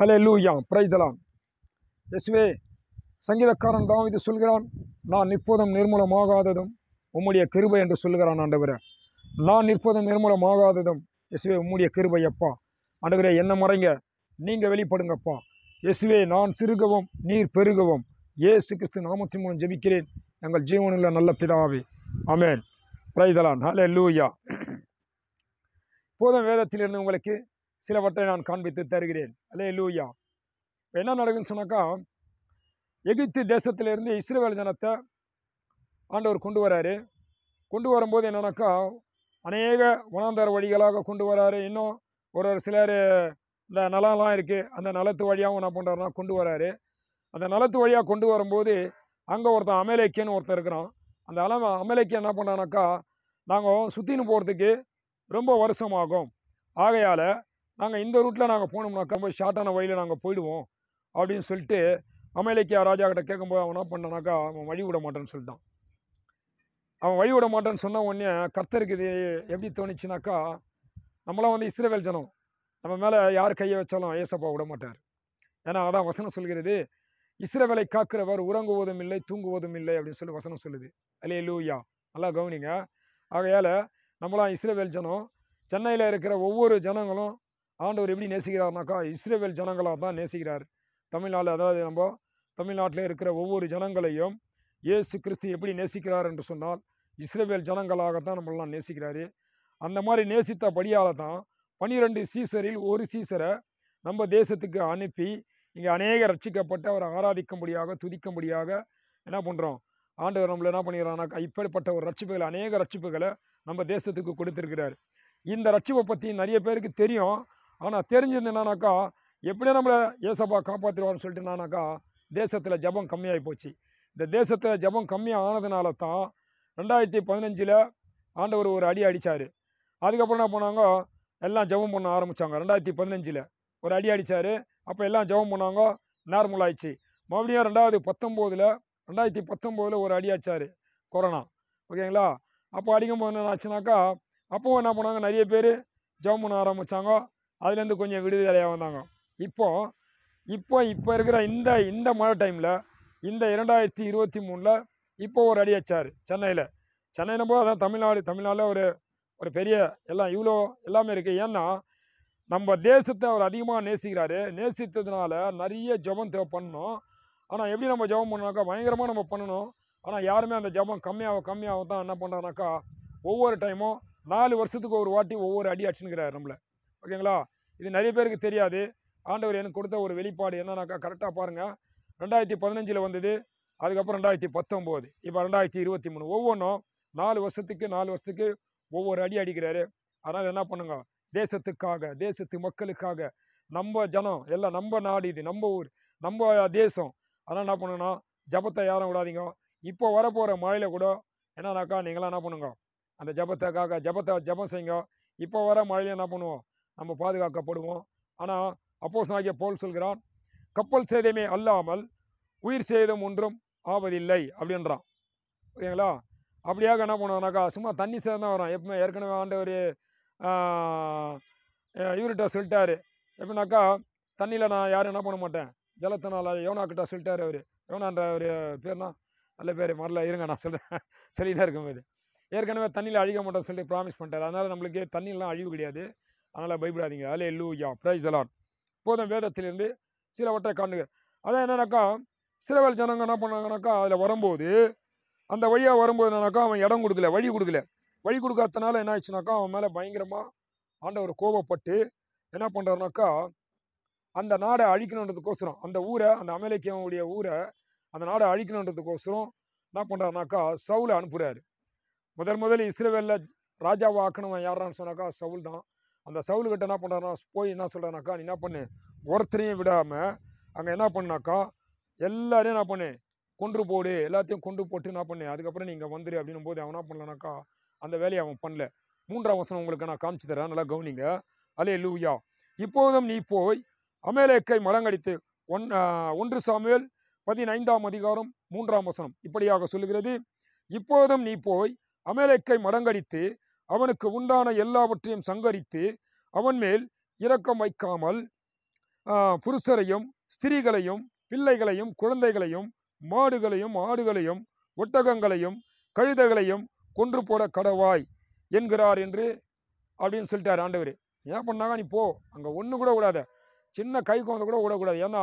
ஹலே லூயா பிரைதலாம் எஸ்வே சங்கீதக்காரன் தாம் இது சொல்கிறான் நான் இப்போதும் நிர்மூலமாகாததும் உம்முடைய கிருபை என்று சொல்கிறான் ஆண்டவரே நான் இப்போதும் நிர்மூலமாகாததும் எஸ்வே உம்முடைய கிருபை அப்பா ஆண்டவரே என்ன மறைங்க நீங்கள் வெளிப்படுங்கப்பா எஸ்வே நான் சிறுகவும் நீர் பெருகவும் ஏசு கிறிஸ்து நாமத்தின் மூலம் ஜெபிக்கிறேன் எங்கள் ஜீவனில் நல்ல பிதாவே அமேன் பிரைதலான் ஹலே லூயா போதும் வேதத்திலிருந்து உங்களுக்கு சிலவற்றை நான் காண்பித்து தருகிறேன் அல்லே லூயா இப்போ என்ன நடக்குதுன்னு சொன்னாக்கா எகிப்து தேசத்திலேருந்து இஸ்ரேல் ஜனத்தை ஆண்டவர் கொண்டு வராரு கொண்டு வரும்போது என்னென்னாக்கா அநேக வனாந்தர வழிகளாக கொண்டு வராரு இன்னும் ஒரு ஒரு சிலர் இந்த நலம்லாம் இருக்குது அந்த நலத்து வழியாகவும் என்ன பண்ணுறாருனா கொண்டு வராரு அந்த நலத்து வழியாக கொண்டு வரும்போது அங்கே ஒருத்தன் அமலேக்கியன்னு ஒருத்தர் இருக்கிறான் அந்த அலம அமலேக்கியம் என்ன பண்ணானாக்கா நாங்கள் சுற்றின்னு போகிறதுக்கு ரொம்ப வருஷமாகும் ஆகையால் நாங்கள் இந்த ரூட்டில் நாங்கள் போனோம்னாக்கா ரொம்ப ஷார்ட்டான வழியில் நாங்கள் போயிடுவோம் அப்படின்னு சொல்லிட்டு அமலைக்கியா ராஜா கிட்ட கேட்கும்போது அவன் என்ன பண்ணனாக்கா அவன் வழி விட மாட்டேன்னு சொல்லிட்டான் அவன் வழி விட மாட்டேன்னு சொன்ன உடனே கர்த்தருக்கு இது எப்படி தோணுச்சுனாக்கா நம்மளாம் வந்து இஸ்ரேவேல் ஜனம் நம்ம மேலே யார் கையை வச்சாலும் ஏசப்பா விட மாட்டார் ஏன்னா அதான் வசனம் சொல்கிறது இஸ்ரேவேலை காக்கிறவர் உறங்குவதும் இல்லை தூங்குவதும் இல்லை அப்படின்னு சொல்லி வசனம் சொல்லுது அலே லூயா நல்லா கவனிங்க ஆகையால் நம்மளாம் இஸ்ரேவேல் ஜனம் சென்னையில் இருக்கிற ஒவ்வொரு ஜனங்களும் ஆண்டவர் எப்படி நேசிக்கிறார்னாக்கா இஸ்ரேவேல் ஜனங்களாக தான் நேசிக்கிறார் தமிழ்நாடு அதாவது நம்ம தமிழ்நாட்டில் இருக்கிற ஒவ்வொரு ஜனங்களையும் இயேசு கிறிஸ்து எப்படி நேசிக்கிறார் என்று சொன்னால் இஸ்ரேவேல் ஜனங்களாகத்தான் நம்மளாம் நேசிக்கிறாரு அந்த மாதிரி படியால் தான் பனிரெண்டு சீசரில் ஒரு சீசரை நம்ம தேசத்துக்கு அனுப்பி இங்கே அநேக ரட்சிக்கப்பட்டு அவரை ஆராதிக்கும்படியாக துதிக்கும்படியாக என்ன பண்ணுறோம் ஆண்டவர் நம்மளை என்ன பண்ணிக்கிறானாக்கா இப்படிப்பட்ட ஒரு ரட்சிப்புகளை அநேக ரட்சிப்புகளை நம்ம தேசத்துக்கு கொடுத்துருக்கிறார் இந்த ரட்சிப்பை பற்றி நிறைய பேருக்கு தெரியும் ஆனால் தெரிஞ்சிருந்து என்னன்னாக்கா எப்படியும் நம்மளை ஏசப்பா காப்பாற்றிடுவான்னு சொல்லிட்டு என்னன்னாக்கா தேசத்தில் ஜபம் கம்மியாகி போச்சு இந்த தேசத்தில் ஜபம் கம்மியாக ஆனதுனால தான் ரெண்டாயிரத்தி பதினஞ்சில் ஆண்டவர் ஒரு அடி அடித்தார் அதுக்கப்புறம் என்ன பண்ணாங்க எல்லாம் ஜபம் பண்ண ஆரம்பித்தாங்க ரெண்டாயிரத்தி பதினஞ்சில் ஒரு அடி அடித்தார் அப்போ எல்லாம் ஜபம் பண்ணாங்க நார்மல் ஆயிடுச்சு மறுபடியும் ரெண்டாவது பத்தொம்போதில் ரெண்டாயிரத்தி பத்தொம்போதில் ஒரு அடி அடித்தார் கொரோனா ஓகேங்களா அப்போ அடிக்கும்போது என்ன ஆச்சுனாக்கா அப்போவும் என்ன பண்ணாங்க நிறைய பேர் ஜபம் பண்ண ஆரம்பித்தாங்க அதுலேருந்து கொஞ்சம் விடுதலையாக வந்தாங்க இப்போது இப்போ இப்போ இருக்கிற இந்த இந்த மழை டைமில் இந்த இரண்டாயிரத்தி இருபத்தி மூணில் இப்போ ஒரு அடி அடிச்சார் சென்னையில் சென்னையில் போது அதான் தமிழ்நாடு தமிழ்நாட்டில் ஒரு ஒரு பெரிய எல்லாம் இவ்வளோ எல்லாமே இருக்குது ஏன்னா நம்ம தேசத்தை அவர் அதிகமாக நேசிக்கிறாரு நேசித்ததுனால நிறைய ஜபம் தேவை பண்ணணும் ஆனால் எப்படி நம்ம ஜபம் பண்ணாக்கா பயங்கரமாக நம்ம பண்ணணும் ஆனால் யாருமே அந்த ஜபம் கம்மியாக கம்மியாக தான் என்ன பண்ணுறாங்கனாக்கா ஒவ்வொரு டைமும் நாலு வருஷத்துக்கு ஒரு வாட்டி ஒவ்வொரு அடி அடிச்சுனுக்கிறாரு நம்மளை ஓகேங்களா இது நிறைய பேருக்கு தெரியாது ஆண்டவர் எனக்கு கொடுத்த ஒரு வெளிப்பாடு என்னன்னாக்கா கரெக்டாக பாருங்கள் ரெண்டாயிரத்தி பதினஞ்சில் வந்தது அதுக்கப்புறம் ரெண்டாயிரத்தி பத்தொம்போது இப்போ ரெண்டாயிரத்தி இருபத்தி மூணு ஒவ்வொன்றும் நாலு வருஷத்துக்கு நாலு வருஷத்துக்கு ஒவ்வொரு அடி அடிக்கிறாரு அதனால் என்ன பண்ணுங்க தேசத்துக்காக தேசத்து மக்களுக்காக நம்ம ஜனம் எல்லாம் நம்ம நாடு இது நம்ம ஊர் நம்ம தேசம் அதனால் என்ன பண்ணுங்கன்னா ஜபத்தை யாரும் விடாதீங்க இப்போ வரப்போகிற மழையில் கூட என்னன்னாக்கா நீங்களாம் என்ன பண்ணுங்க அந்த ஜபத்துக்காக ஜபத்தை ஜபம் செய்யுங்க இப்போ வர மழையில் என்ன பண்ணுவோம் நம்ம பாதுகாக்கப்படுவோம் ஆனால் அப்போஸ் நாகிய போல் சொல்கிறான் கப்பல் சேதமே அல்லாமல் உயிர் சேதம் ஒன்றும் ஆவதில்லை அப்படின்றான் ஓகேங்களா அப்படியாக என்ன பண்ணுவோம்னாக்கா சும்மா தண்ணி தான் வரும் எப்பவுமே ஏற்கனவே ஆண்டவர் இவர்கிட்ட சொல்லிட்டாரு எப்படின்னாக்கா தண்ணியில் நான் யாரும் என்ன பண்ண மாட்டேன் ஜலத்தினால் யோனாக்கிட்ட சொல்லிட்டார் அவர் யோனான்ற ஒரு பேர்னா நல்ல பேர் மரல இருங்க நான் சொல்கிறேன் சொல்லிட்டு இருக்கும்போது ஏற்கனவே தண்ணியில் அழிக்க மாட்டேன் சொல்லி ப்ராமிஸ் பண்ணிட்டார் அதனால் நம்மளுக்கு தண்ணியெலாம் அழிவு கிடையாது அதனால் பயப்படாதீங்க அலே லூயா பிரைஸ் அலான் போதும் வேதத்திலிருந்து சிலவற்றை காண்ணுங்க அதான் என்னன்னாக்கா சில வேலை ஜனங்க என்ன பண்ணாங்கனாக்கா அதில் வரும்போது அந்த வழியாக வரும்போது என்னன்னாக்கா அவன் இடம் கொடுக்கல வழி கொடுக்கல வழி கொடுக்காதனால என்ன ஆச்சுனாக்கா அவன் மேலே பயங்கரமாக ஆண்டவர் கோபப்பட்டு என்ன பண்ணுறாருனாக்கா அந்த நாடை அழிக்கணுன்றதுக்கோசரம் அந்த ஊரை அந்த அமெரிக்காவுடைய ஊரை அந்த நாடை அழிக்கணுன்றதுக்கோசரம் என்ன பண்ணுறாருனாக்கா சவுலை அனுப்புகிறாரு முதல் முதல் இஸ்ரேவேலில் ராஜாவை ஆக்கணும் யாரான்னு சொன்னாக்கா சவுல் தான் அந்த சவுலுக்கிட்ட என்ன பண்ணுறாருனா போய் என்ன சொல்கிறானாக்கா நீ என்ன பண்ணு ஒருத்தரையும் விடாமல் அங்கே என்ன பண்ணாக்கா எல்லாரையும் என்ன பண்ணு கொன்று போடு எல்லாத்தையும் கொண்டு போட்டு என்ன பண்ணு அதுக்கப்புறம் நீங்கள் வந்துரு அப்படின்னும் போது அவன் என்ன பண்ணலனாக்கா அந்த வேலையை அவன் பண்ணல மூன்றாம் வசனம் உங்களுக்கு நான் காமிச்சு தரேன் நல்லா கவனிங்க அலே லூயா இப்போதும் நீ போய் அமேலேக்கை மலங்கடித்து ஒன் ஒன்று சாமியல் பதினைந்தாம் அதிகாரம் மூன்றாம் வசனம் இப்படியாக சொல்லுகிறது இப்போதும் நீ போய் அமேலேக்கை மடங்கடித்து அவனுக்கு உண்டான எல்லாவற்றையும் சங்கரித்து அவன் மேல் இரக்கம் வைக்காமல் புருஷரையும் ஸ்திரீகளையும் பிள்ளைகளையும் குழந்தைகளையும் மாடுகளையும் ஆடுகளையும் ஒட்டகங்களையும் கழுதைகளையும் கொன்று போட கடவாய் என்கிறார் என்று அப்படின்னு சொல்லிட்டார் ஆண்டவர் ஏன் பண்ணாங்க நீ போ அங்கே ஒன்று கூட விடாத சின்ன கை குழந்தை கூட விடக்கூடாது ஏன்னா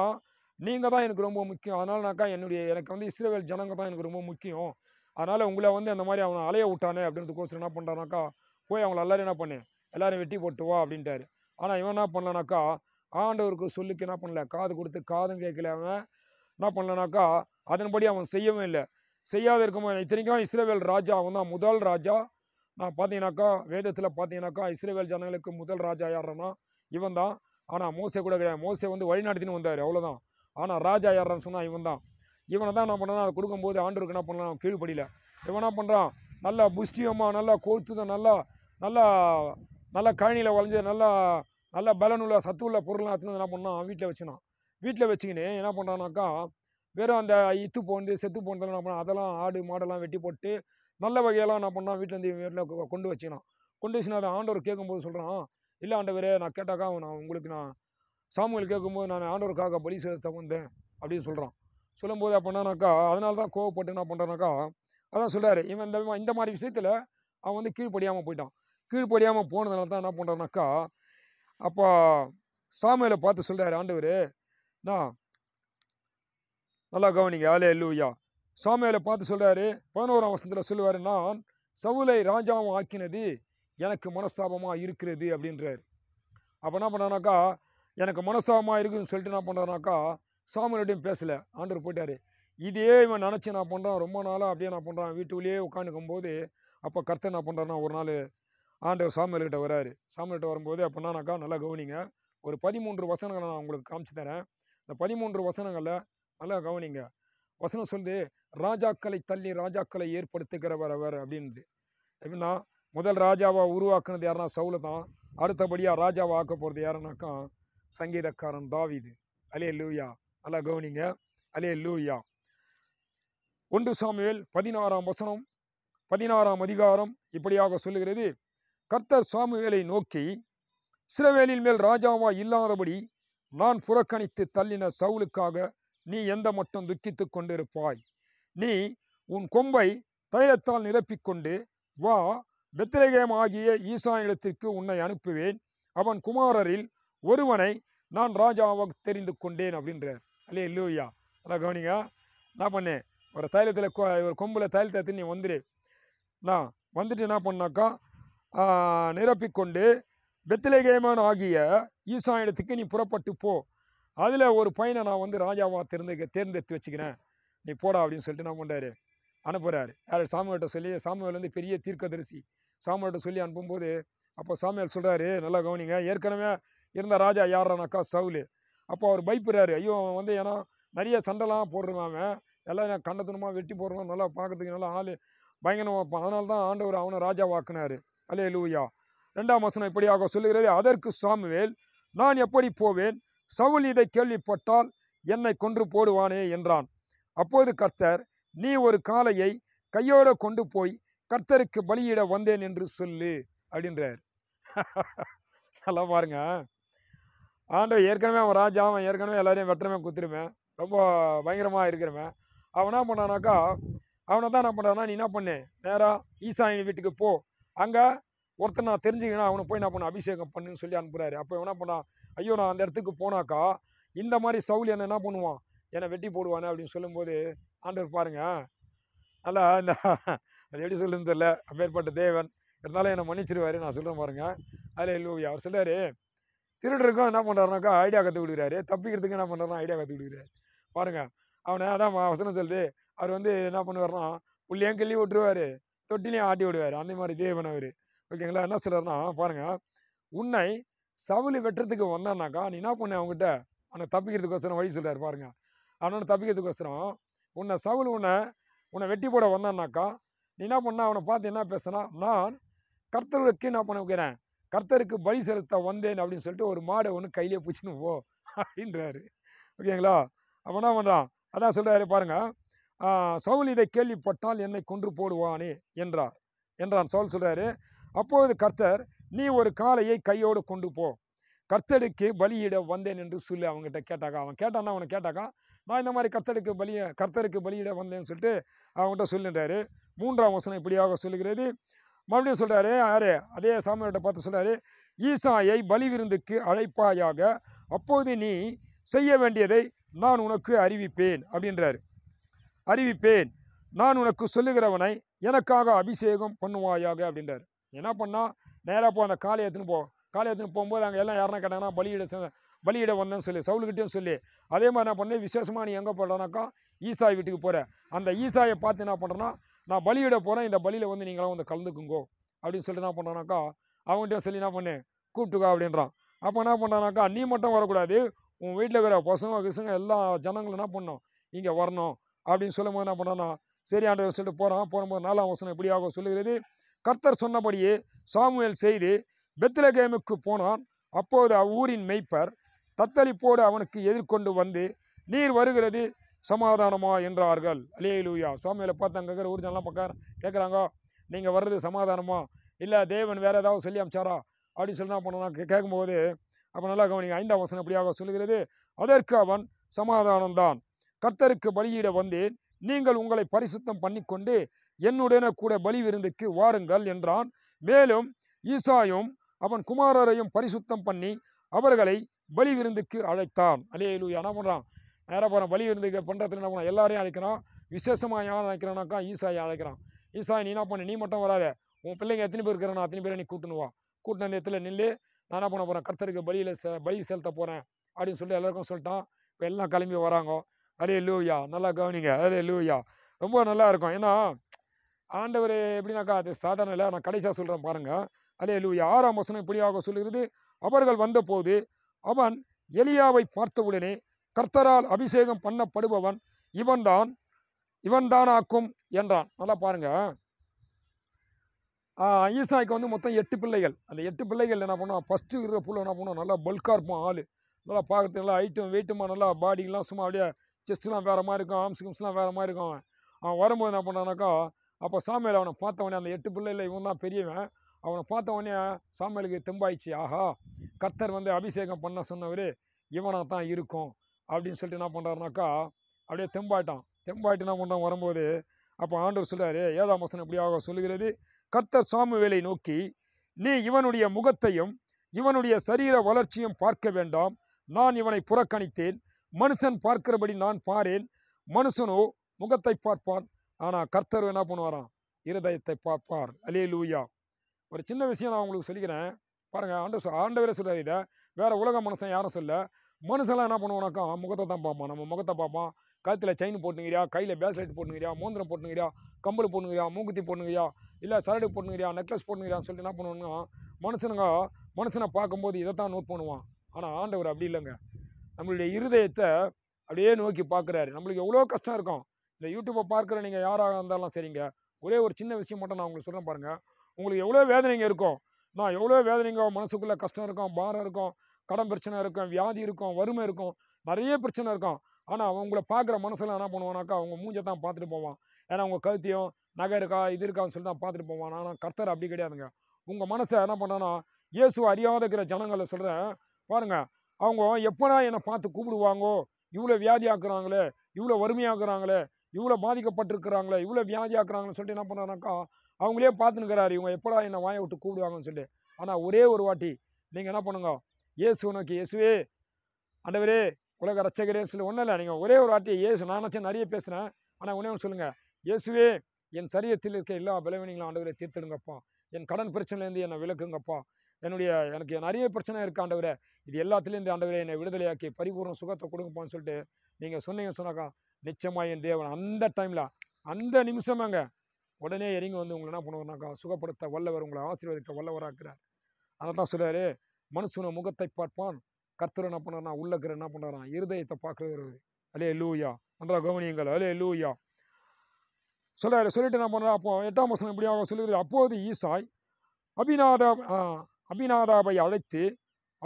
நீங்கள் தான் எனக்கு ரொம்ப முக்கியம் அதனால நாக்கா என்னுடைய எனக்கு வந்து இஸ்ரேவேல் ஜனங்க தான் எனக்கு ரொம்ப முக்கியம் அதனால் உங்களை வந்து அந்த மாதிரி அவனை அலைய விட்டானே அப்படின்றதுக்கோசரம் என்ன பண்ணுறானாக்கா போய் அவங்கள எல்லாரும் என்ன பண்ணேன் எல்லோரும் வெட்டி போட்டு வா அப்படின்ட்டாரு ஆனால் இவன் என்ன பண்ணலனாக்கா ஆண்டவருக்கு சொல்லுக்கு என்ன பண்ணல காது கொடுத்து காதும் கேட்கல அவன் என்ன பண்ணலனாக்கா அதன்படி அவன் செய்யவே இல்லை செய்யாத இருக்கும்போது இத்தனைக்கும் இஸ்ரேவேல் ராஜா அவன் தான் முதல் ராஜா நான் பார்த்தீங்கன்னாக்கா வேதத்தில் பார்த்தீங்கன்னாக்கா இஸ்ரேவேல் ஜனங்களுக்கு முதல் ராஜா யாருன்னா இவன் தான் ஆனால் மோசை கூட கிடையாது மோசை வந்து வழிநடத்தின்னு வந்தார் அவ்வளோதான் ஆனால் ராஜா யாருன்னு சொன்னால் இவன் தான் இவனை தான் என்ன பண்ணனா அதை கொடுக்கும்போது ஆண்டவருக்கு என்ன பண்ணலாம் கீழ்படியில் இவன் என்ன பண்ணுறான் நல்லா புஷ்டியமாக நல்லா கோத்துத நல்லா நல்லா நல்லா கழனியில் வளைஞ்சது நல்லா நல்லா பலனுள்ள உள்ள பொருள்லாம் எடுத்துன்னு என்ன பண்ணான் வீட்டில் வச்சுனான் வீட்டில் வச்சுக்கின்னு என்ன பண்ணுறான்னாக்கா வெறும் அந்த இத்து போந்து செத்து போனதெல்லாம் என்ன பண்ணான் அதெல்லாம் ஆடு மாடெல்லாம் வெட்டி போட்டு நல்ல வகையெல்லாம் என்ன பண்ணான் வீட்டில் இருந்து வீட்டில் கொண்டு வச்சுக்கினான் கொண்டு வச்சுனா அதை ஆண்டவர் கேட்கும்போது சொல்கிறான் இல்லை ஆண்டவரே நான் கேட்டாக்கா நான் உங்களுக்கு நான் சாமுகள் கேட்கும்போது நான் ஆண்டவருக்காக பலி செலுத்த வந்தேன் அப்படின்னு சொல்கிறான் சொல்லும்போது அப்போ என்னன்னாக்கா அதனால தான் கோவப்பட்டு என்ன பண்ணுறனாக்கா அதான் சொல்கிறாரு இவன் இந்த இந்த மாதிரி விஷயத்தில் அவன் வந்து கீழ்ப்படியாமல் போயிட்டான் கீழ்ப்படியாமல் போனதுனால தான் என்ன பண்ணுறானாக்கா அப்போ சாமியில் பார்த்து சொல்கிறாரு ஆண்டவர் நான் நல்லா கவனிங்க ஆலே இல்லையா சாமியில் பார்த்து சொல்கிறாரு பதினோராம் வருஷத்தில் சொல்லுவார் நான் சவுலை ராஜாவும் ஆக்கினது எனக்கு மனஸ்தாபமாக இருக்கிறது அப்படின்றார் அப்போ என்ன பண்ணானாக்கா எனக்கு மனஸ்தாபமாக இருக்குதுன்னு சொல்லிட்டு என்ன பண்ணுறானாக்கா சாமுவேல்டையும் பேசலை ஆண்டர் போயிட்டார் இதே இவன் நினச்சி நான் பண்ணுறான் ரொம்ப நாளாக அப்படியே நான் பண்ணுறான் வீட்டுக்குள்ளேயே உட்காந்துக்கும் போது அப்போ கர்த்தர் என்ன பண்ணுறேன்னா ஒரு நாள் ஆண்டவர் சாமியல்கிட்ட வராரு சாமியல்கிட்ட வரும்போது அப்போ நானாக்கா நல்லா கவனிங்க ஒரு பதிமூன்று வசனங்களை நான் உங்களுக்கு காமிச்சு தரேன் இந்த பதிமூன்று வசனங்களில் நல்லா கவனிங்க வசனம் சொல்லுது ராஜாக்களை தள்ளி ராஜாக்களை ஏற்படுத்துகிறவர் அவர் அப்படின்ட்டு எப்படின்னா முதல் ராஜாவாக உருவாக்குனது யாருன்னா சவுல தான் அடுத்தபடியாக ராஜாவை ஆக்க போகிறது யாருன்னாக்கா சங்கீதக்காரன் தாவிது அலே லூயா நல்லா கவனிங்க அலே லூயா ஒன்று சாமியல் பதினாறாம் வசனம் பதினாறாம் அதிகாரம் இப்படியாக சொல்லுகிறது கர்த்தர் சாமுவேலை நோக்கி சிறவேலின் மேல் ராஜாவா இல்லாதபடி நான் புறக்கணித்து தள்ளின சவுலுக்காக நீ எந்த மட்டும் துக்கித்து கொண்டிருப்பாய் நீ உன் கொம்பை தைலத்தால் நிரப்பிக்கொண்டு வா பெத்திரகேம் ஆகிய இடத்திற்கு உன்னை அனுப்புவேன் அவன் குமாரரில் ஒருவனை நான் ராஜாவாக தெரிந்து கொண்டேன் அப்படின்றார் அல்லையா இல்லையா நல்லா கவனிங்க என்ன பண்ணேன் ஒரு தைலத்தில் ஒரு கொம்பில் தைலத்தை நீ வந்துடு நான் வந்துட்டு என்ன பண்ணாக்கா நிரப்பிக்கொண்டு பெத்திலேகேமான் ஆகிய ஈசா இடத்துக்கு நீ புறப்பட்டு போ அதில் ஒரு பையனை நான் வந்து ராஜாவாக தேர்ந்து தேர்ந்தெடுத்து வச்சுக்கிறேன் நீ போடா அப்படின்னு சொல்லிட்டு நான் பண்ணுறாரு அனுப்புகிறாரு யார் சாமியாட்ட சொல்லி சாமியால் வந்து பெரிய தீர்க்கதரிசி சாமியாட்ட சொல்லி அனுப்பும்போது அப்போ சாமியால் சொல்கிறாரு நல்லா கவனிங்க ஏற்கனவே இருந்த ராஜா யாரானாக்கா சவுலு அப்போ அவர் பயப்படுறாரு ஐயோ வந்து ஏன்னா நிறைய சண்டைலாம் போடுறாங்க எல்லாம் கண்டத்தனமாக வெட்டி போடுறோம் நல்லா பார்க்குறதுக்கு நல்லா ஆள் பயங்கரமாக இருப்பான் அதனால தான் ஆண்டவர் அவனை ராஜா வாக்குனார் அலே லூயா ரெண்டாம் வசனம் இப்படியாக சொல்லுகிறது அதற்கு சாமுவேல் நான் எப்படி போவேன் சவுல் இதை கேள்விப்பட்டால் என்னை கொன்று போடுவானே என்றான் அப்போது கர்த்தர் நீ ஒரு காளையை கையோடு கொண்டு போய் கர்த்தருக்கு பலியிட வந்தேன் என்று சொல்லு அப்படின்றார் நல்லா பாருங்க ஆண்டு ஏற்கனவே அவன் ராஜா அவன் ஏற்கனவே எல்லாரையும் வெட்டுறமே குத்துருமே ரொம்ப பயங்கரமாக இருக்கிறவன் அவன் என்ன பண்ணானாக்கா அவனை தான் என்ன பண்ணுறான்னா நீ என்ன பண்ணு நேராக ஈசாயின் வீட்டுக்கு போ அங்கே ஒருத்தர் நான் தெரிஞ்சுக்கணும் அவனை போய் என்ன பண்ண அபிஷேகம் பண்ணுன்னு சொல்லி அனுப்புகிறாரு அப்போ என்ன பண்ணான் ஐயோ நான் அந்த இடத்துக்கு போனாக்கா இந்த மாதிரி சவுல் என்ன என்ன பண்ணுவான் என்னை வெட்டி போடுவானே அப்படின்னு சொல்லும்போது ஆண்டவர் பாருங்க நல்லா இந்த அது எப்படி சொல்லுன்னு தெரியல அப்பேற்பட்ட தேவன் இருந்தாலும் என்னை மன்னிச்சிருவாரு நான் சொல்கிறேன் பாருங்கள் அதில் லூவி அவர் சொல்லாரு திருடருக்கும் என்ன பண்ணுறாருனாக்கா ஐடியா கற்று விடுகிறாரு தப்பிக்கிறதுக்கு என்ன பண்ணுறாருனா ஐடியா கற்று விடுகிறாரு பாருங்கள் அவனை அதான் வசனம் சொல்லுது அவர் வந்து என்ன பண்ணுவார்னா புள்ளியும் கிள்ளி விட்டுருவார் தொட்டிலையும் ஆட்டி விடுவார் அந்த மாதிரி இதே பண்ணவர் ஓகேங்களா என்ன சொல்கிறாருன்னா பாருங்கள் உன்னை சவுளி வெட்டுறதுக்கு வந்தானாக்கா நீ என்ன பண்ண அவங்ககிட்ட அவனை தப்பிக்கிறதுக்கோசரம் வழி சொல்கிறார் பாருங்கள் அவனை தப்பிக்கிறதுக்கோசரம் உன்னை சவுல் உன்னை உன்னை வெட்டி போட வந்தானாக்கா நீ என்ன பண்ண அவனை பார்த்து என்ன பேசுனா நான் கர்த்தர்களுக்கு என்ன பண்ண வைக்கிறேன் கர்த்தருக்கு பலி செலுத்த வந்தேன் அப்படின்னு சொல்லிட்டு ஒரு மாடை ஒன்று கையிலே பிடிச்சின்னு போ அப்படின்றாரு ஓகேங்களா அப்போ என்ன பண்ணுறான் அதான் சொல்கிறாரு பாருங்கள் சவுல் இதை கேள்விப்பட்டால் என்னை கொன்று போடுவானே என்றார் என்றான் சவுல் சொல்கிறாரு அப்போது கர்த்தர் நீ ஒரு காலையை கையோடு கொண்டு போ கர்த்தருக்கு பலியிட வந்தேன் என்று சொல்லி அவங்ககிட்ட கேட்டாக்கா அவன் கேட்டான்னா அவனை கேட்டாக்கா நான் இந்த மாதிரி கர்த்தருக்கு பலிய கர்த்தருக்கு பலியிட வந்தேன்னு சொல்லிட்டு அவங்ககிட்ட சொல்லுன்றாரு மூன்றாம் வசனம் இப்படியாக சொல்லுகிறது மறுபடியும் சொல்கிறாரு யாரு அதே சாமியார்கிட்ட பார்த்து சொல்கிறாரு ஈசாயை பலி விருந்துக்கு அழைப்பாயாக அப்போது நீ செய்ய வேண்டியதை நான் உனக்கு அறிவிப்பேன் அப்படின்றார் அறிவிப்பேன் நான் உனக்கு சொல்லுகிறவனை எனக்காக அபிஷேகம் பண்ணுவாயாக அப்படின்றார் என்ன பண்ணால் நேராக போ அந்த காளையத்துன்னு போ எடுத்துன்னு போகும்போது அங்கே எல்லாம் யாருன்னா கேட்டாங்கன்னா பலியிட பலியிட வந்தேன்னு சொல்லி சவுலுக்கிட்டையும் சொல்லி அதே மாதிரி என்ன பண்ணேன் விசேஷமாக நீ எங்கே போடுறனாக்கா ஈசாய் வீட்டுக்கு போகிற அந்த ஈசாயை பார்த்து என்ன பண்ணுறேன்னா நான் பலியிட போகிறேன் இந்த பலியில் வந்து நீங்களாம் வந்து கலந்துக்குங்கோ அப்படின்னு சொல்லிட்டு என்ன பண்ணானாக்கா அவங்ககிட்ட சொல்லி என்ன பண்ணேன் கூப்பிட்டுக்கா அப்படின்றான் அப்போ என்ன பண்ணானாக்கா நீ மட்டும் வரக்கூடாது உன் வீட்டில் இருக்கிற பசங்க கிசங்க எல்லா ஜனங்களும் என்ன பண்ணோம் இங்கே வரணும் அப்படின்னு சொல்லும் போது என்ன பண்ணானா சரி ஆண்டவர் சொல்லிட்டு போகிறான் போகும்போது நாலாம் வசனம் ஆகும் சொல்லுகிறது கர்த்தர் சொன்னபடியே சாமுவேல் செய்து கேமுக்கு போனான் அப்போது அவ்வூரின் மெய்ப்பர் தத்தளிப்போடு அவனுக்கு எதிர்கொண்டு வந்து நீர் வருகிறது சமாதானமா என்றார்கள் அலே லூயா சாமியில் பார்த்து அங்கே இருக்கிற ஊர்ஜனெலாம் பக்கம் கேட்குறாங்க நீங்கள் வர்றது சமாதானமா இல்லை தேவன் வேறு ஏதாவது சொல்லி அமிச்சாரா அப்படின்னு சொல்லி என்ன கேட்கும் கேட்கும்போது அப்போ நல்லா கவனிங்க ஐந்தாம் வசனம் அப்படியாக சொல்லுகிறது அதற்கு அவன் சமாதானம்தான் கர்த்தருக்கு பலியிட வந்தேன் நீங்கள் உங்களை பரிசுத்தம் பண்ணிக்கொண்டு என்னுடனே கூட பலி விருந்துக்கு வாருங்கள் என்றான் மேலும் ஈசாயும் அவன் குமாரரையும் பரிசுத்தம் பண்ணி அவர்களை பலி விருந்துக்கு அழைத்தான் அலே லூயா என்ன பண்ணுறான் நேராக போகிறோம் வழி இருந்து பண்ணுறதுல என்ன பண்ணுவோம் எல்லாரையும் அழைக்கிறோம் விசேஷமாக யார் அழைக்கிறோம்னாக்கா ஈசாயை அழைக்கிறோம் ஈசாய் நீ என்ன பண்ணு நீ மட்டும் வராத உன் பிள்ளைங்க எத்தனை பேர் இருக்கிறான் அத்தனை பேரை நீ கூட்டணுவா வா கூட்டின அந்த இடத்துல நில்லு நான் என்ன பண்ண போகிறேன் கர்த்தருக்கு பலியில் ச பலி செலுத்த போகிறேன் அப்படின்னு சொல்லிட்டு எல்லாருக்கும் சொல்லிட்டான் இப்போ எல்லாம் கிளம்பி வராங்க அரே லூயா நல்லா கவனிங்க அரே லூயா ரொம்ப நல்லா இருக்கும் ஏன்னா ஆண்டவர் எப்படின்னாக்கா அது சாதாரண இல்லை நான் கடைசியாக சொல்கிறேன் பாருங்கள் அதே லூயா ஆறாம் வசனம் இப்படியாக சொல்லுகிறது அவர்கள் வந்தபோது அவன் எலியாவை பார்த்தவுடனே கர்த்தரால் அபிஷேகம் பண்ணப்படுபவன் இவன்தான் இவன்தானாக்கும் என்றான் நல்லா பாருங்க ஈசாய்க்கு வந்து மொத்தம் எட்டு பிள்ளைகள் அந்த எட்டு பிள்ளைகள் என்ன பண்ணுவோம் ஃபஸ்ட்டு இருக்கிற புள்ள என்ன பண்ணுவோம் நல்லா பல்காக இருப்போம் ஆள் நல்லா பார்க்குறதுக்கு நல்லா ஹைட்டும் வெயிட்டுமா நல்லா பாடிலாம் சும்மா அப்படியே செஸ்ட்லாம் வேறு மாதிரி இருக்கும் ஆம்ஸ் கிம்ஸ்லாம் வேறு மாதிரி இருக்கும் அவன் வரும்போது என்ன பண்ணானாக்கா அப்போ சாமியில் அவனை பார்த்தவொடனே அந்த எட்டு பிள்ளையில் இவன் தான் பெரியவன் அவனை பார்த்தவொடனே சாமியலுக்கு தெம்பாயிடுச்சு ஆஹா கர்த்தர் வந்து அபிஷேகம் பண்ண சொன்னவர் இவனாக தான் இருக்கும் அப்படின்னு சொல்லிட்டு என்ன பண்ணுறாருனாக்கா அப்படியே தெம்பாட்டான் தெம்பாட்டி என்ன பண்ணுறான் வரும்போது அப்போ ஆண்டவர் சொல்கிறாரு ஏழாம் வசனம் எப்படியாக சொல்லுகிறது கர்த்தர் வேலை நோக்கி நீ இவனுடைய முகத்தையும் இவனுடைய சரீர வளர்ச்சியும் பார்க்க வேண்டாம் நான் இவனை புறக்கணித்தேன் மனுஷன் பார்க்கிறபடி நான் பாரேன் மனுஷனோ முகத்தை பார்ப்பான் ஆனால் கர்த்தர் என்ன பண்ணுவாராம் இருதயத்தை பார்ப்பார் அலே லூயா ஒரு சின்ன விஷயம் நான் உங்களுக்கு சொல்லிக்கிறேன் பாருங்கள் ஆண்டு ஆண்டவரே சொல்கிறார் இதை வேறு உலக மனுஷன் யாரும் சொல்ல மனுஷெல்லாம் என்ன பண்ணுவோம்னாக்கா முகத்தை தான் பார்ப்பான் நம்ம முகத்தை பார்ப்பான் கழுத்தில் செயின் போட்டுங்கிறியா கையில் பேஸ்லெட் போட்டுங்கிறியா மோந்திரம் போட்டுங்கிறியா கம்பல் போட்டுங்கிறியா மூக்குத்தி போட்டுங்கிறியா இல்லை சரடு போட்டுங்கிறியா நெக்லஸ் போட்டுங்கிறியான்னு சொல்லிட்டு என்ன பண்ணுவோம்னா மனுஷனுங்க மனுஷனை பார்க்கும்போது இதை தான் நோட் பண்ணுவான் ஆனால் ஆண்டவர் அப்படி இல்லைங்க நம்மளுடைய இருதயத்தை அப்படியே நோக்கி பார்க்குறாரு நம்மளுக்கு எவ்வளோ கஷ்டம் இருக்கும் இந்த யூடியூப்பை பார்க்குற நீங்கள் யாராக இருந்தாலும் சரிங்க ஒரே ஒரு சின்ன விஷயம் மட்டும் நான் உங்களுக்கு சொல்கிறேன் பாருங்கள் உங்களுக்கு எவ்வளோ வேதனைங்க இருக்கும் நான் எவ்வளோ வேதனைங்க மனசுக்குள்ளே கஷ்டம் இருக்கும் பாரம் இருக்கும் கடன் பிரச்சனை இருக்கும் வியாதி இருக்கும் வறுமை இருக்கும் நிறைய பிரச்சனை இருக்கும் ஆனால் அவங்கள பார்க்குற மனசில் என்ன பண்ணுவானாக்கா அவங்க மூஞ்சை தான் பார்த்துட்டு போவான் ஏன்னா அவங்க கழுத்தியும் நகை இருக்கா இது இருக்கான்னு சொல்லி தான் பார்த்துட்டு போவான் ஆனால் கர்த்தர் அப்படி கிடையாதுங்க உங்கள் மனசை என்ன பண்ணனா இயேசு அறியாத இருக்கிற ஜனங்களை சொல்கிறேன் பாருங்கள் அவங்க எப்போனா என்னை பார்த்து கூப்பிடுவாங்கோ இவ்வளோ வியாதியாக்குறாங்களே இவ்வளோ வறுமையாக்குறாங்களே இவ்வளோ பாதிக்கப்பட்டிருக்கிறாங்களே இவ்வளோ வியாதியாக்குறாங்கன்னு சொல்லிட்டு என்ன பண்ணுறாங்கக்கா அவங்களே பார்த்துன்னுக்கிறாரு இவங்க எப்படா என்னை வாயை விட்டு கூப்பிடுவாங்கன்னு சொல்லிட்டு ஆனால் ஒரே ஒரு வாட்டி நீங்கள் என்ன பண்ணுங்க இயேசு நோக்கி இயேசுவே அண்டவரே உலக ரச்சகரே சொல்லி ஒன்றும் இல்லை நீங்கள் ஒரே ஒரு வாட்டி இயேசு நான் நினச்சி நிறைய பேசுகிறேன் ஆனால் உன்னே ஒன்று சொல்லுங்கள் இயேசுவே என் சரியத்தில் இருக்க எல்லா பலவீனங்களும் ஆண்டவரே தீர்த்துடுங்கப்பா என் கடன் பிரச்சனையிலேருந்து என்னை விளக்குங்கப்பா என்னுடைய எனக்கு நிறைய பிரச்சனை இருக்குது ஆண்டவரை இது எல்லாத்துலேருந்து ஆண்டவரே என்னை விடுதலையாக்கி பரிபூர்ண சுகத்தை கொடுங்கப்பான்னு சொல்லிட்டு நீங்கள் சொன்னீங்க சொன்னாக்கா நிச்சயமாக என் தேவன் அந்த டைமில் அந்த நிமிஷமாங்க உடனே இறங்கி வந்து உங்களை என்ன பண்ணுவார்னாக்கா சுகப்படுத்த வல்லவர் உங்களை ஆசீர்வதிக்க வல்லவராக்கிறார் அதை தான் சொல்கிறாரு மனுஷன முகத்தை பார்ப்பான் கர்த்தர் என்ன பண்ணுறாருனா உள்ளக்கிற என்ன பண்ணுறான் இருதயத்தை பார்க்குறவர் அலே லூயா நன்றா கவனியங்கள் அலே லூயா சொல்லாரு சொல்லிட்டு என்ன பண்ணுறா அப்போ எட்டாம் வசனம் இப்படியாக சொல்லுகிறது அப்போது ஈசாய் அபிநாதா அபிநாதாவை அழைத்து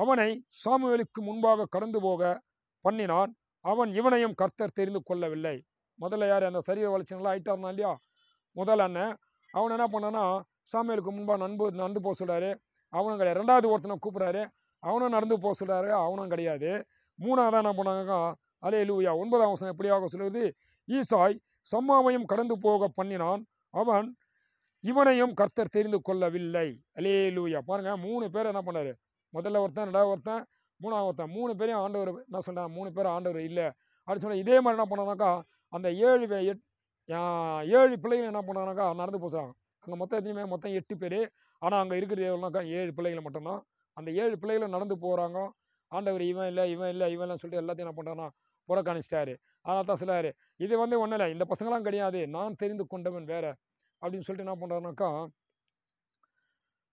அவனை சாமுவேலுக்கு முன்பாக கடந்து போக பண்ணினான் அவன் இவனையும் கர்த்தர் தெரிந்து கொள்ளவில்லை முதல்ல யார் அந்த சரீர வளர்ச்சி நல்லா இருந்தான் இல்லையா முதல் அண்ணன் அவன் என்ன பண்ணான்னா சாமியலுக்கு முன்பாக நண்பு நடந்து போக சொல்கிறாரு அவனும் கிடையாது ரெண்டாவது ஒருத்தனை கூப்பிட்றாரு அவனும் நடந்து போக சொல்கிறாரு அவனும் கிடையாது மூணாவது என்ன பண்ணாங்க அலே லூயா ஒன்பதாம் வசனம் எப்படியாக சொல்லுவது ஈசாய் சம்மாவையும் கடந்து போக பண்ணினான் அவன் இவனையும் கர்த்தர் தெரிந்து கொள்ளவில்லை அலே லூயா பாருங்கள் மூணு பேர் என்ன பண்ணார் முதல்ல ஒருத்தன் ரெண்டாவது ஒருத்தன் மூணாவது ஒருத்தன் மூணு பேரையும் ஆண்டவர் என்ன சொல்கிறேன் மூணு பேர் ஆண்டவர் இல்லை அப்படின்னு சொன்னால் இதே மாதிரி என்ன பண்ணோம்னாக்கா அந்த ஏழு எட் ஏழு பிள்ளைகள் என்ன பண்ணாங்கனாக்கா நடந்து போச்சாங்க அங்கே மொத்தம் எத்தனையுமே மொத்தம் எட்டு பேர் ஆனால் அங்கே இருக்கிறது எவ்வளோனாக்கா ஏழு பிள்ளைகளை மட்டும்தான் அந்த ஏழு பிள்ளைகளும் நடந்து போகிறாங்க ஆண்டவர் இவன் இல்லை இவன் இல்லை இவன் இல்லை சொல்லிட்டு எல்லாத்தையும் என்ன பண்ணுறான்னா புறக்கணிச்சிட்டாரு அதனால் தான் சொல்லுவார் இது வந்து ஒன்றும் இல்லை இந்த பசங்களாம் கிடையாது நான் தெரிந்து கொண்டவன் வேற அப்படின்னு சொல்லிட்டு என்ன பண்ணுறாருனாக்கா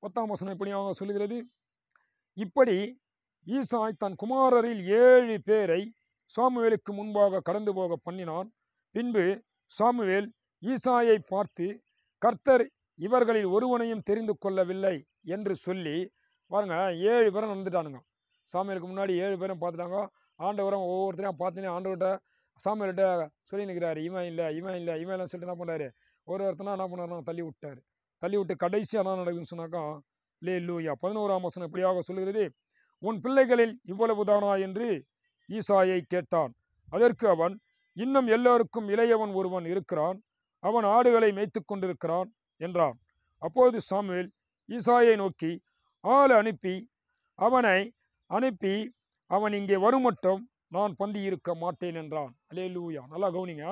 பத்தாம் வசனம் இப்படி அவங்க சொல்லுகிறது இப்படி ஈசாய் தன் குமாரரில் ஏழு பேரை சாமுவேலுக்கு முன்பாக கடந்து போக பண்ணினான் பின்பு சாமுவேல் ஈசாயை பார்த்து கர்த்தர் இவர்களில் ஒருவனையும் தெரிந்து கொள்ளவில்லை என்று சொல்லி பாருங்க ஏழு பேரும் நடந்துட்டானுங்க சாமியலுக்கு முன்னாடி ஏழு பேரும் பார்த்துட்டாங்க ஆண்டவரம் ஒவ்வொருத்தரையும் பார்த்துனே ஆண்டவர்கிட்ட சாமியல்கிட்ட சொல்லி நிற்கிறாரு இவன் இல்லை இவன் இல்லை இவன் இல்லைன்னு சொல்லிட்டு என்ன பண்ணுறாரு ஒரு ஒருத்தனா என்ன பண்ணாருனா தள்ளி விட்டார் தள்ளி விட்டு கடைசியாக என்ன நடக்குதுன்னு சொன்னாக்கா லே லூயா பதினோராம் வசனம் இப்படியாக சொல்கிறது உன் பிள்ளைகளில் இவ்வளவுதானா என்று ஈசாயை கேட்டான் அதற்கு அவன் இன்னும் எல்லோருக்கும் இளையவன் ஒருவன் இருக்கிறான் அவன் ஆடுகளை மேய்த்து கொண்டிருக்கிறான் என்றான் அப்போது சாமுவேல் ஈசாயை நோக்கி ஆள் அனுப்பி அவனை அனுப்பி அவன் இங்கே வருமட்டும் நான் பந்தி இருக்க மாட்டேன் என்றான் அலே லூயா நல்லா கவுனிங்க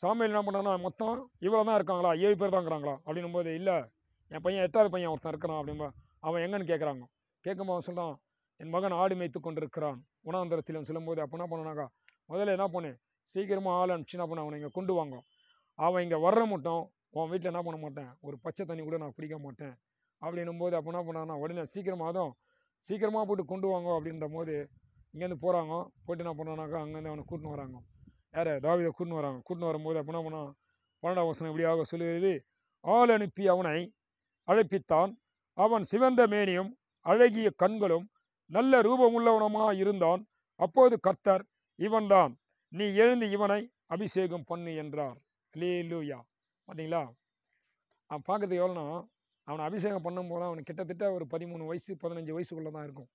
சாமியில் என்ன பண்ணானா மொத்தம் இவ்வளோ தான் இருக்காங்களா ஏழு பேர் இருக்கிறாங்களா அப்படின்னும் போது இல்லை என் பையன் எட்டாவது பையன் ஒருத்தன் இருக்கிறான் அப்படின்பா அவன் எங்கன்னு கேட்குறாங்க கேட்கும்போது சொல்கிறான் என் மகன் ஆடு மேய்த்து கொண்டிருக்கிறான் உணாந்திரத்தில் சொல்லும்போது அப்போ என்ன பண்ணனாக்கா முதல்ல என்ன பண்ணு சீக்கிரமாக ஆள் அனுப்பிச்சு என்ன பண்ண அவனை இங்கே கொண்டு வாங்க அவன் இங்கே வர்ற மட்டும் உன் வீட்டில் என்ன பண்ண மாட்டேன் ஒரு பச்சை தண்ணி கூட நான் குடிக்க மாட்டேன் அப்படின்னும் போது அப்போ என்ன பண்ணாங்கன்னா உடனே சீக்கிரமாக அதுவும் சீக்கிரமாக போட்டு கொண்டு வாங்க அப்படின்ற போது இங்கேருந்து போகிறாங்க போயிட்டு என்ன பண்ணானாக்கா அங்கேருந்து அவனை கூட்டின்னு வராங்க யார் தாவிதை கூட்டின்னு வராங்க கூட்டின்னு வரும்போது அப்போ என்ன பண்ணான் பன்னெண்டாம் வசனம் இப்படியாக சொல்லுகிறது ஆள் அனுப்பி அவனை அழைப்பித்தான் அவன் சிவந்த மேனியும் அழகிய கண்களும் நல்ல ரூபமுள்ளவனமாக இருந்தான் அப்போது கர்த்தர் இவன்தான் நீ எழுந்து இவனை அபிஷேகம் பண்ணு என்றார் லே லூயா பார்த்தீங்களா அவன் பார்க்கறதுக்கு எவ்வளோனா அவனை அபிஷேகம் பண்ணும் போது அவனுக்கு கிட்டத்தட்ட ஒரு பதிமூணு வயசு பதினஞ்சு வயசுக்குள்ளே தான் இருக்கும்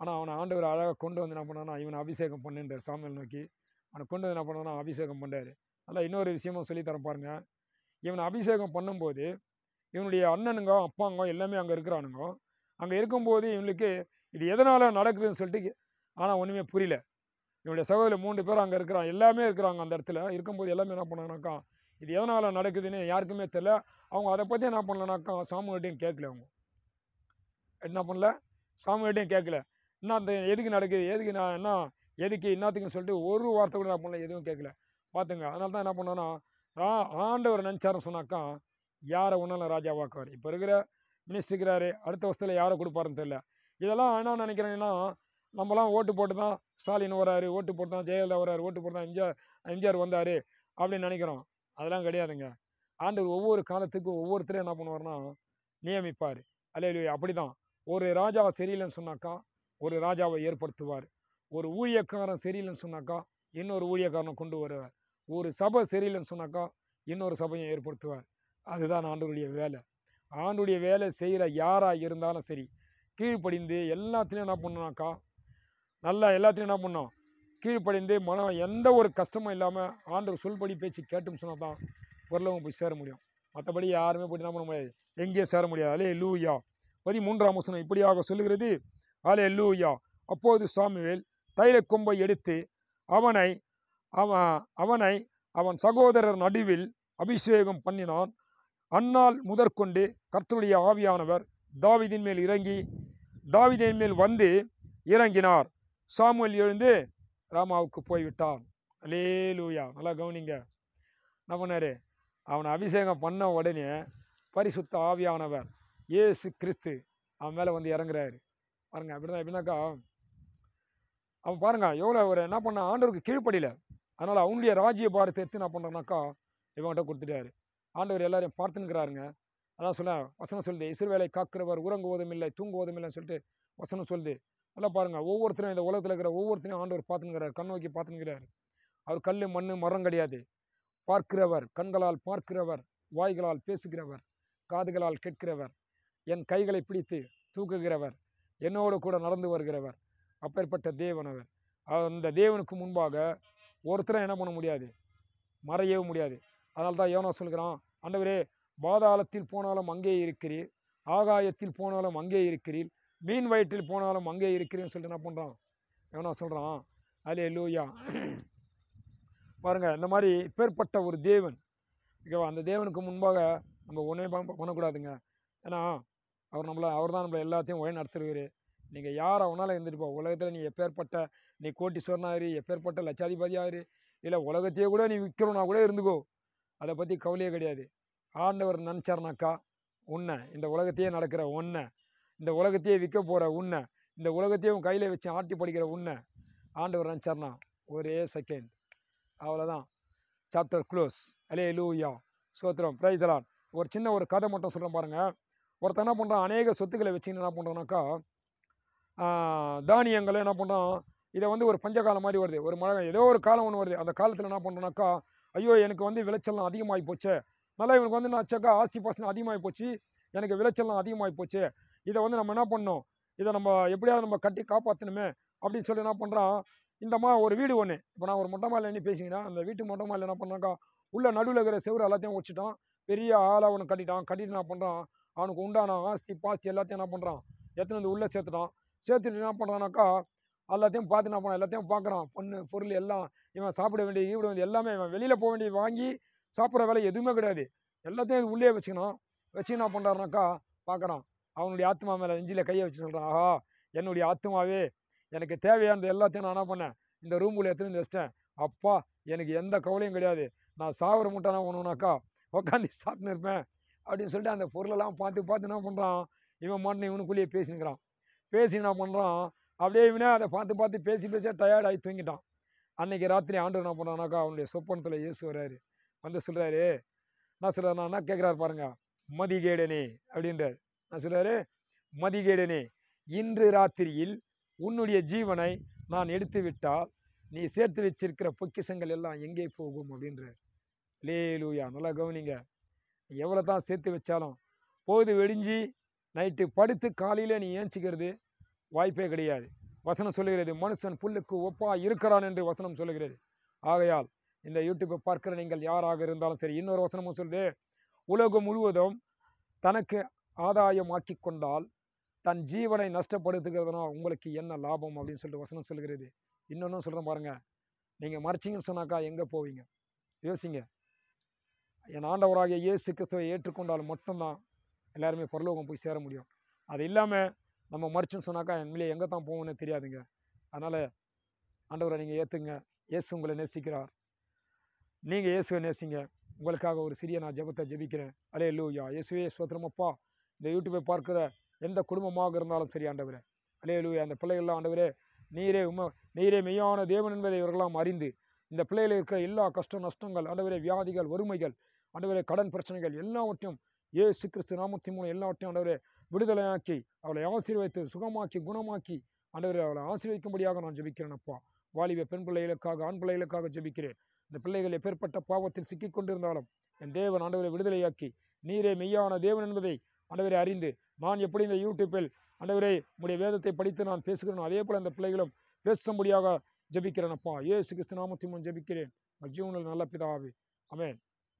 ஆனால் அவனை ஆண்டவர் அழகாக கொண்டு வந்து என்ன பண்ணானா இவனை அபிஷேகம் பண்ணுன்றார் சாமியில் நோக்கி அவனை கொண்டு வந்து என்ன பண்ணானா அபிஷேகம் பண்ணுறாரு அதில் இன்னொரு விஷயமும் சொல்லித்தரேன் பாருங்கள் இவனை அபிஷேகம் பண்ணும்போது இவனுடைய அண்ணனுங்க அப்பாங்க எல்லாமே அங்கே இருக்கிறானுங்க அங்கே இருக்கும்போது இவனுக்கு இது எதனால் நடக்குதுன்னு சொல்லிட்டு ஆனால் ஒன்றுமே புரியல இவனுடைய சகோதரி மூன்று பேர் அங்கே இருக்கிறான் எல்லாமே இருக்கிறாங்க அந்த இடத்துல இருக்கும்போது எல்லாமே என்ன பண்ணாங்கனாக்கா இது எதனால் நடக்குதுன்னு யாருக்குமே தெரில அவங்க அதை பற்றி என்ன பண்ணலனாக்கா சாமிகிட்டையும் கேட்கல அவங்க என்ன பண்ணல சாமிகிட்டையும் கேட்கல என்ன அந்த எதுக்கு நடக்குது எதுக்கு நான் என்ன எதுக்கு என்னத்துக்குன்னு சொல்லிட்டு ஒரு வார்த்தை கூட என்ன பண்ணல எதுவும் கேட்கல பார்த்துங்க அதனால தான் என்ன பண்ணோன்னா ஆண்டவர் நினச்சாருன்னு சொன்னாக்கா யாரை ஒன்றாலும் ராஜாவாக்குவார் இப்போ இருக்கிற மினிஸ்டர் இருக்கிறாரு அடுத்த வருஷத்தில் யாரை கொடுப்பாருன்னு தெரியல இதெல்லாம் என்ன நினைக்கிறேன்னா நம்மலாம் ஓட்டு போட்டு தான் ஸ்டாலின் வராரு ஓட்டு போட்டு தான் ஜெயலலிதா வராரு ஓட்டு போட்டு தான் எம்ஜிஆர் எம்ஜிஆர் வந்தார் அப்படின்னு நினைக்கிறோம் அதெல்லாம் கிடையாதுங்க ஆண்டு ஒவ்வொரு காலத்துக்கும் ஒவ்வொருத்தரும் என்ன பண்ணுவார்னா நியமிப்பார் அலையிலுயா அப்படி தான் ஒரு ராஜா சரியில்லைன்னு சொன்னாக்கா ஒரு ராஜாவை ஏற்படுத்துவார் ஒரு ஊழியக்காரன் சரியில்லைன்னு சொன்னாக்கா இன்னொரு ஊழியக்காரனை கொண்டு வருவார் ஒரு சபை சரியில்லைன்னு சொன்னாக்கா இன்னொரு சபையை ஏற்படுத்துவார் அதுதான் ஆண்டுடைய வேலை ஆண்டுடைய வேலை செய்கிற யாராக இருந்தாலும் சரி கீழ்ப்படிந்து எல்லாத்துலேயும் என்ன பண்ணுனாக்கா நல்லா எல்லாத்தையும் என்ன பண்ணோம் கீழ்ப்படைந்து மனம் எந்த ஒரு கஷ்டமும் இல்லாமல் ஆண்டு சொல்படி பேச்சு கேட்டும் சொன்னால் தான் பொருளவும் போய் சேர முடியும் மற்றபடி யாருமே போய் என்ன பண்ண முடியாது எங்கேயே சேர முடியாது அலே லூயா பதிமூன்றாம் வசனம் இப்படியாக சொல்லுகிறது அலே லூயா அப்போது சாமிவேல் தைல கொம்பை எடுத்து அவனை அவன் அவனை அவன் சகோதரர் நடுவில் அபிஷேகம் பண்ணினான் அன்னால் முதற்கொண்டு கர்த்தருடைய ஆவியானவர் தாவிதின் மேல் இறங்கி தாவிதின் மேல் வந்து இறங்கினார் சாமுவல் எழுந்து ராமாவுக்கு போய்விட்டான் அலே லூயா நல்லா கவனிங்க என்ன பண்ணார் அவனை அபிஷேகம் பண்ண உடனே பரிசுத்த ஆவியானவர் ஏசு கிறிஸ்து அவன் மேலே வந்து இறங்குறாரு பாருங்க அப்படிதான் எப்படின்னாக்கா அவன் பாருங்க எவ்வளோ ஒரு என்ன பண்ண ஆண்டவருக்கு கீழ்ப்படியில அதனால் அவனுடைய ராஜ்ய பாரத்தை எடுத்து என்ன பண்ணுறேன்னாக்கா இவன்கிட்ட கொடுத்துட்டாரு ஆண்டவர் எல்லாரையும் பார்த்துன்னுக்கிறாருங்க அதான் சொன்னேன் வசனம் சொல்லுது வேலை காக்குறவர் உறங்குவதும் இல்லை தூங்குவதும் இல்லைன்னு சொல்லிட்டு வசனம் சொல்லுது நல்லா பாருங்கள் ஒவ்வொருத்தரும் இந்த உலகத்தில் இருக்கிற ஒவ்வொருத்தரையும் ஆண்டவர் பார்த்துங்கிறார் கண் நோக்கி பார்த்துங்கிறார் அவர் கல் மண் மரம் கிடையாது பார்க்கிறவர் கண்களால் பார்க்கிறவர் வாய்களால் பேசுகிறவர் காதுகளால் கேட்கிறவர் என் கைகளை பிடித்து தூக்குகிறவர் என்னோடு கூட நடந்து வருகிறவர் அப்பேற்பட்ட தேவனவர் அந்த தேவனுக்கு முன்பாக ஒருத்தரும் என்ன பண்ண முடியாது மறையவும் முடியாது அதனால தான் யோனா சொல்கிறான் ஆண்டவரே பாதாளத்தில் போனாலும் அங்கே இருக்கிறீர் ஆகாயத்தில் போனாலும் அங்கே இருக்கிறீர் மீன் வயிற்றில் போனாலும் அங்கே இருக்கிறேன்னு சொல்லிட்டு என்ன பண்ணுறான் எவனா சொல்கிறான் அலே லூயா பாருங்கள் இந்த மாதிரி பேர்பட்ட ஒரு தேவன் ஓகேவா அந்த தேவனுக்கு முன்பாக நம்ம ஒன்றே பண்ணக்கூடாதுங்க ஏன்னா அவர் நம்மளை அவர் தான் நம்மளை எல்லாத்தையும் வழி நடத்துருவார் நீங்கள் யார் அவனால் இருந்துட்டு போ உலகத்தில் நீ எப்பேற்பட்ட நீ சொன்னாரு எப்பேற்பட்ட லட்சாதிபதி ஆயிரு இல்லை உலகத்தையே கூட நீ விற்கிறோன்னா கூட இருந்துக்கோ அதை பற்றி கவலையே கிடையாது ஆண்டவர் நினச்சாருனாக்கா உன்ன இந்த உலகத்தையே நடக்கிற ஒன்றை இந்த உலகத்தையே விற்க போகிற உன்னை இந்த உலகத்தையே உன் கையில் வச்சு ஆட்டி படிக்கிற உன்னை ஆண்டவர் நினச்சார்னா ஒரே செகண்ட் அவ்வளோதான் சாப்டர் க்ளோஸ் அலே லூயா சோத்திரம் பிரைஸ் ஒரு சின்ன ஒரு கதை மட்டும் சொல்கிறேன் பாருங்கள் ஒருத்தர் என்ன பண்ணுறான் அநேக சொத்துக்களை வச்சுன்னு என்ன பண்ணுறோன்னாக்கா தானியங்களை என்ன பண்ணுறான் இதை வந்து ஒரு பஞ்சகாலம் மாதிரி வருது ஒரு மழை ஏதோ ஒரு காலம் ஒன்று வருது அந்த காலத்தில் என்ன பண்ணுறோன்னாக்கா ஐயோ எனக்கு வந்து விளைச்சல்லாம் அதிகமாகி போச்சு நல்லா இவனுக்கு வந்து நான் செக்கா ஆஸ்தி பாசனம் அதிகமாகி போச்சு எனக்கு விளைச்சல்லாம் அதிகமாகி போச்சு இதை வந்து நம்ம என்ன பண்ணோம் இதை நம்ம எப்படியாவது நம்ம கட்டி காப்பாற்றணுமே அப்படின்னு சொல்லி என்ன பண்ணுறான் இந்தம்மா ஒரு வீடு ஒன்று இப்போ நான் ஒரு மொட்டை மாலை என்ன பேசிக்கிறேன் அந்த வீட்டு மொட்டை மாலை என்ன பண்ணாக்கா உள்ள நடுவில் இருக்கிற செவ்வறு எல்லாத்தையும் வச்சுட்டான் பெரிய ஆளை அவனை கட்டிட்டான் கட்டிட்டு என்ன பண்ணுறான் அவனுக்கு உண்டான ஆஸ்தி பாஸ்தி எல்லாத்தையும் என்ன பண்ணுறான் எத்தனை வந்து உள்ளே சேர்த்துட்டான் சேர்த்துட்டு என்ன பண்ணுறானாக்கா எல்லாத்தையும் பார்த்து என்ன பண்ணான் எல்லாத்தையும் பார்க்குறான் பொண்ணு பொருள் எல்லாம் இவன் சாப்பிட வேண்டிய ஈவிட வந்து எல்லாமே இவன் வெளியில் போக வேண்டிய வாங்கி சாப்பிட்ற வேலை எதுவுமே கிடையாது எல்லாத்தையும் இது உள்ளே வச்சுக்கணும் வச்சு என்ன பண்ணுறாருனாக்கா பார்க்குறான் அவனுடைய ஆத்மா மேலே நெஞ்சில் கையை வச்சு சொல்கிறான் ஆஹா என்னுடைய ஆத்மாவே எனக்கு தேவையானது எல்லாத்தையும் நான் என்ன பண்ணேன் இந்த ரூமுக்குள்ளே எடுத்துன்னு வச்சிட்டேன் அப்பா எனக்கு எந்த கவலையும் கிடையாது நான் சாவர முட்டானா ஒன்றுனாக்கா உக்காந்து சாப்பிட்டு இருப்பேன் அப்படின்னு சொல்லிட்டு அந்த பொருளெல்லாம் பார்த்து பார்த்து என்ன பண்ணுறான் இவன் மாட்டின இவனுக்குள்ளேயே பேசினுக்கிறான் பேசி என்ன பண்ணுறான் அப்படியே இவனே அதை பார்த்து பார்த்து பேசி பேசி டயர்டாகி தூங்கிட்டான் அன்றைக்கி ராத்திரி ஆண்டு என்ன பண்ணுறானாக்கா அவனுடைய சொப்பனத்தில் இயேசு வர்றாரு வந்து சொல்கிறாரு என்ன சொல்கிறாருன்னா என்ன கேட்குறாரு மதி கேடனே அப்படின்றார் நான் சொல்லுவார் மதிகேடனே இன்று ராத்திரியில் உன்னுடைய ஜீவனை நான் எடுத்து விட்டால் நீ சேர்த்து வச்சிருக்கிற பொக்கிசங்கள் எல்லாம் எங்கே போகும் அப்படின்றார் லேலூயா நல்லா கவனிங்க எவ்வளோ தான் சேர்த்து வச்சாலும் போது வெடிஞ்சு நைட்டு படுத்து காலையில் நீ ஏஞ்சிக்கிறது வாய்ப்பே கிடையாது வசனம் சொல்லுகிறது மனுஷன் புல்லுக்கு ஒப்பாக இருக்கிறான் என்று வசனம் சொல்லுகிறது ஆகையால் இந்த யூடியூப்பை பார்க்குற நீங்கள் யாராக இருந்தாலும் சரி இன்னொரு வசனமும் சொல்லுது உலகம் முழுவதும் தனக்கு ஆதாயமாக்கி கொண்டால் தன் ஜீவனை நஷ்டப்படுத்துகிறதுனா உங்களுக்கு என்ன லாபம் அப்படின்னு சொல்லிட்டு வசனம் சொல்கிறது இன்னொன்றும் சொல்கிறேன் பாருங்கள் நீங்கள் மறைச்சிங்கன்னு சொன்னாக்கா எங்கே போவீங்க யோசிங்க என் ஆண்டவராகிய இயேசு கிறிஸ்துவை ஏற்றுக்கொண்டால் மட்டும்தான் எல்லாருமே பரலோகம் போய் சேர முடியும் அது இல்லாமல் நம்ம மறைச்சுன்னு சொன்னாக்கா என் மேலே எங்கே தான் போவோம்னு தெரியாதுங்க அதனால் ஆண்டவரை நீங்கள் ஏற்றுங்க இயேசு உங்களை நேசிக்கிறார் நீங்கள் இயேசுவை நேசிங்க உங்களுக்காக ஒரு சிறிய நான் ஜபத்தை ஜபிக்கிறேன் அலே லூயா இயேசுவே சுத்திரமப்பா இந்த யூடியூப்பை பார்க்குற எந்த குடும்பமாக இருந்தாலும் சரி ஆண்டவரே அலையலுவே அந்த பிள்ளைகள்லாம் ஆண்டவரே நீரே உம நீரே மெய்யான தேவன் என்பதை இவர்களாம் அறிந்து இந்த பிள்ளையில் இருக்கிற எல்லா கஷ்டம் நஷ்டங்கள் ஆண்டவரே வியாதிகள் வறுமைகள் ஆண்டவரே கடன் பிரச்சனைகள் எல்லாவற்றையும் ஏசு கிறிஸ்து நாமத்தி மூலம் எல்லாவற்றையும் ஆண்டவரே விடுதலையாக்கி அவளை ஆசீர்வதித்து சுகமாக்கி குணமாக்கி ஆண்டவரை அவளை ஆசீர்வதிக்கும்படியாக நான் ஜெபிக்கிறேன் அப்பா வாலிப பெண் பிள்ளைகளுக்காக ஆண் பிள்ளைகளுக்காக ஜெபிக்கிறேன் இந்த பிள்ளைகள் எப்பேற்பட்ட பாவத்தில் சிக்கிக்கொண்டிருந்தாலும் என் தேவன் ஆண்டவரை விடுதலையாக்கி நீரே மெய்யான தேவன் என்பதை ஆண்டவரை அறிந்து நான் எப்படி இந்த யூடியூப்பில் ஆண்டவரை உடைய வேதத்தை படித்து நான் பேசுகிறேனோ அதே போல் அந்த பிள்ளைகளும் பேசும்படியாக ஜபிக்கிறேன் அப்பா ஏ கிறிஸ்து நாமத்தி முன் ஜபிக்கிறேன் ஜீவனில் நல்ல பிதாவே அமேன்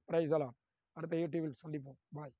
பிரைஸ் அலாம் அடுத்த யூடியூபில் சந்திப்போம் பாய்